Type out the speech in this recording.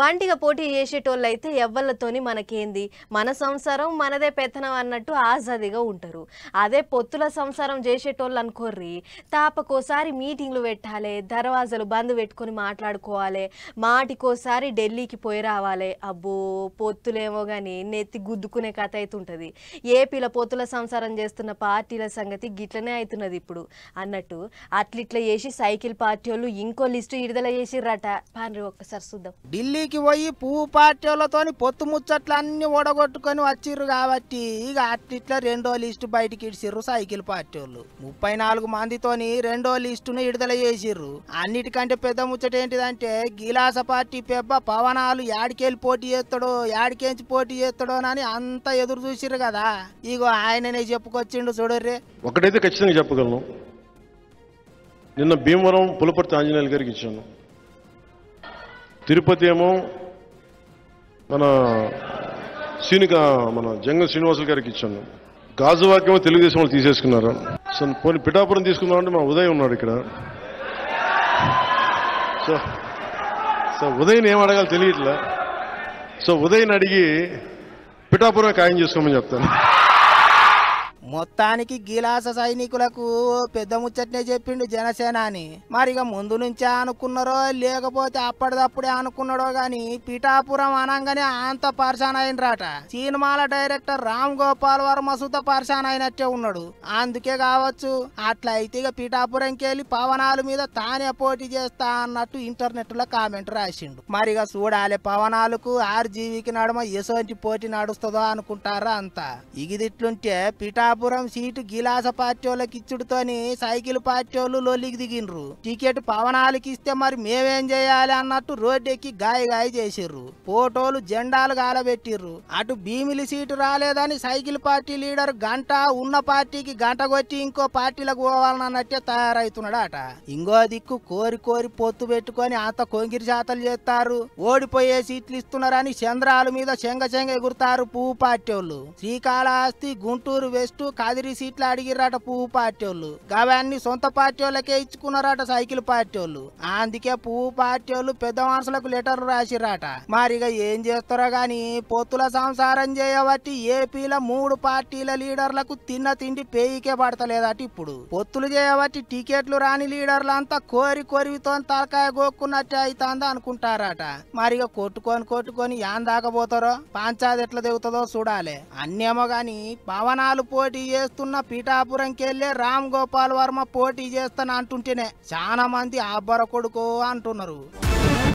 వంటిగా పోటీ చేసేటోళ్ళైతే ఎవ్వళ్ళతోని మనకేంది మన సంసారం మనదే పెత్తనం అన్నట్టు ఆజాదిగా ఉంటారు అదే పొత్తుల సంసారం చేసేటోళ్ళు అనుకోర్రి తాపకోసారి మీటింగ్లు పెట్టాలి దర్వాజలు బంద్ పెట్టుకొని మాట్లాడుకోవాలి మాటికోసారి ఢిల్లీకి పోయి రావాలి అబ్బో పొత్తులేమో కానీ నెత్తి గుద్దుకునే కథ అవుతుంటుంది ఏపీల పొత్తుల సంసారం చేస్తున్న పార్టీల సంగతి గిట్లనే అవుతున్నది ఇప్పుడు అన్నట్టు అట్లిట్లా చేసి సైకిల్ పార్టీ వాళ్ళు ఇంకో లిస్టు విడుదల చేసిర్రట పాన్రి ఒక్కసారి చూద్దాం ఢిల్లీ డ్యూటీకి పోయి పువ్వు పార్టీలతోని పొత్తు ముచ్చట్లన్నీ ఓడగొట్టుకొని వచ్చిర్రు కాబట్టి ఇక అట్లా రెండో లిస్టు బయటికి ఇడిసిర్రు సైకిల్ పార్టీ వాళ్ళు ముప్పై నాలుగు మందితోని రెండో లిస్టును విడుదల చేసిర్రు అన్నిటికంటే పెద్ద ముచ్చట ఏంటిదంటే గిలాస పార్టీ పెబ్బ పవనాలు యాడికెళ్ళి పోటీ చేస్తాడో యాడికేంచి పోటీ చేస్తాడో అని అంతా ఎదురు చూసిర్రు కదా ఇగో ఆయననే చెప్పుకొచ్చిండు చూడర్రే ఒకటైతే ఖచ్చితంగా చెప్పగలను నిన్న భీమవరం పులపర్తి ఆంజనేయులు గారికి ఇచ్చాను తిరుపతి ఏమో మన శ్రీనిక మన జంగ శ్రీనివాసులు గారికి ఇచ్చాను గాజువాక్యం తెలుగుదేశం వాళ్ళు తీసేసుకున్నారు సో పోనీ పిఠాపురం అంటే మా ఉదయం ఉన్నాడు ఇక్కడ సో సో ఉదయం ఏం అడగాలి తెలియట్లే సో ఉదయం అడిగి పిఠాపురం ఖాయం చేసుకోమని చెప్తాను మొత్తానికి గిలాస సైనికులకు పెద్ద ముచ్చట్నే చెప్పిండు జనసేన అని ఇక ముందు నుంచే అనుకున్నారో లేకపోతే అప్పటిదప్పుడే అనుకున్నాడో గాని పిఠాపురం అనగానే అంత పరిశాన్ అయినరాట సినిమాల డైరెక్టర్ రామ్ గోపాల్ వర్మ సుత పరిశాన్ అయినట్టే ఉన్నాడు అందుకే కావచ్చు అట్లా అయితే ఇక పిఠాపురంకి వెళ్ళి పవనాల మీద తానే పోటీ చేస్తా అన్నట్టు ఇంటర్నెట్ లో కామెంట్ రాసిండు మరి ఇక చూడాలి పవనాలకు ఆర్జీవికి నడమ ఎసోంటి పోటీ నడుస్తుందో అనుకుంటారా అంతా ఇగిదిట్లుంటే పిఠా పిఠాపురం సీటు గిలాస పార్టీ ఇచ్చుడుతోని సైకిల్ వాళ్ళు లోలికి దిగినరు టికెట్ పవనాలకి ఇస్తే మరి మేమేం చేయాలి అన్నట్టు రోడ్డెక్కి గాయ గాయ చేసిర్రు ఫోటోలు జెండాలు గాలబెట్టిర్రు అటు భీమిలి సీటు రాలేదని సైకిల్ పార్టీ లీడర్ గంట ఉన్న పార్టీకి గంట కొట్టి ఇంకో పార్టీలకు పోవాలన్నట్టే అట ఇంకో దిక్కు కోరి కోరి పొత్తు పెట్టుకొని అంత కొంగిరి జాతలు చేస్తారు ఓడిపోయే సీట్లు ఇస్తున్నారని చంద్రాల మీద చెంగ చెంగ ఎగురుతారు పువ్వు పార్టీ వాళ్ళు శ్రీకాళహస్తి గుంటూరు వెస్ట్ కాదిరి సీట్లు అడిగిర్రాట పువ్వు పార్టీ వాళ్ళు గవన్నీ సొంత పార్టీ వాళ్ళకే ఇచ్చుకున్నారట సైకిల్ పార్టీ వాళ్ళు అందుకే పువ్వు పార్టీ వాళ్ళు పెద్ద మనుషులకు లెటర్ రాసిరాట మరిగ ఏం చేస్తారో గాని పొత్తుల సంసారం చేయబట్టి ఏపీలో మూడు పార్టీల లీడర్లకు తిన్న తిండి పేయికే పడతలేదట ఇప్పుడు పొత్తులు చేయబట్టి టికెట్లు రాని లీడర్లంతా కోరి కొరివితో తలకాయ గోక్కున్నట్టే అవుతుందా అనుకుంటారట మరిగ కొట్టుకొని కొట్టుకొని ఏం దాకపోతారో పంచాది ఎట్లా దిగుతుందో చూడాలి అన్నేమో గాని భవనాలు పోటీ పోటీ చేస్తున్న పీఠాపురంకెళ్లే రామ్ గోపాల్ వర్మ పోటీ చేస్తాను అంటుంటేనే చాలా మంది అబ్బర కొడుకో అంటున్నారు